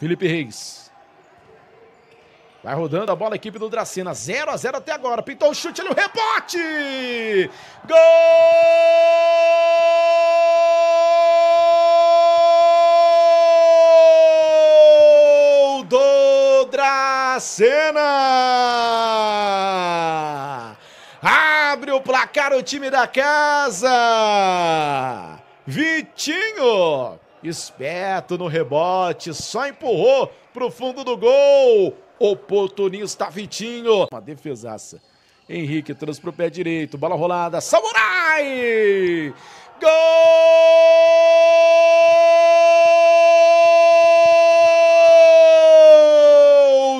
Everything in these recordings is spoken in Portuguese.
Felipe Reis. Vai rodando a bola, a equipe do Dracena. 0 a 0 até agora. Pintou o chute, olha o rebote! Gol! Do Dracena! Abre o placar o time da casa! Vitinho! Esperto no rebote, só empurrou pro fundo do gol. Oportunista Vitinho. Uma defesaça. Henrique para pro pé direito, bola rolada, Samurai! Gol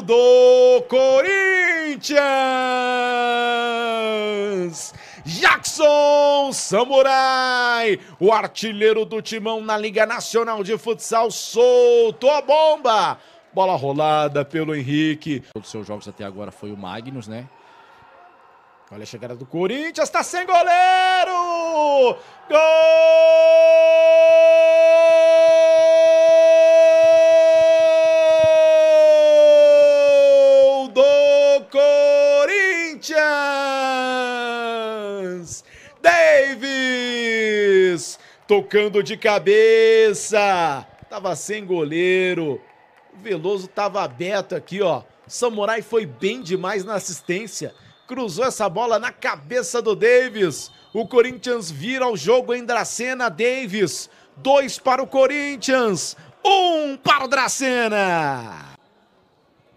do Corinthians! Jackson Samurai, o artilheiro do timão na Liga Nacional de Futsal, soltou a bomba. Bola rolada pelo Henrique. Todos os seus jogos até agora foi o Magnus, né? Olha a chegada do Corinthians, tá sem goleiro! Gol! tocando de cabeça. Tava sem goleiro. O Veloso tava aberto aqui, ó. Samurai foi bem demais na assistência. Cruzou essa bola na cabeça do Davis. O Corinthians vira o jogo em Dracena. Davis, dois para o Corinthians, um para o Dracena.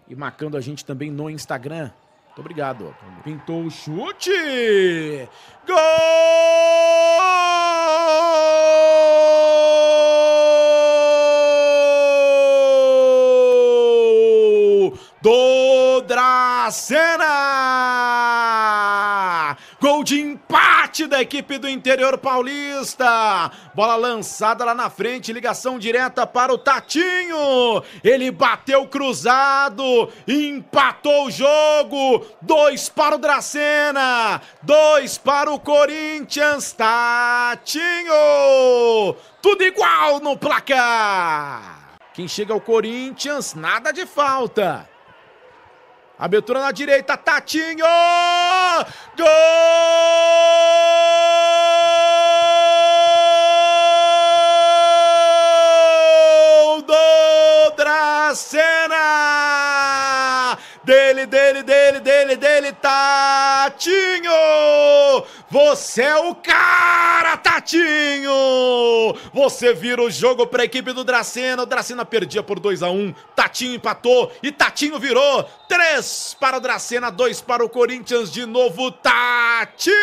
E marcando a gente também no Instagram, muito obrigado. Pintou o chute. Gol! Do Dracena! Gol de empate da equipe do interior paulista. Bola lançada lá na frente, ligação direta para o Tatinho. Ele bateu cruzado, empatou o jogo. Dois para o Dracena, dois para o Corinthians. Tatinho, tudo igual no placar. Quem chega ao é Corinthians, nada de falta. Abertura na direita, Tatinho! Gol do Dracena! dele, dele, dele, dele, dele, Tatinho! Você é o cara, Tatinho! Você vira o jogo para a equipe do Dracena. O Dracena perdia por 2 a 1 um. Tatinho empatou e Tatinho virou. 3 para o Dracena, 2 para o Corinthians. De novo, Tatinho!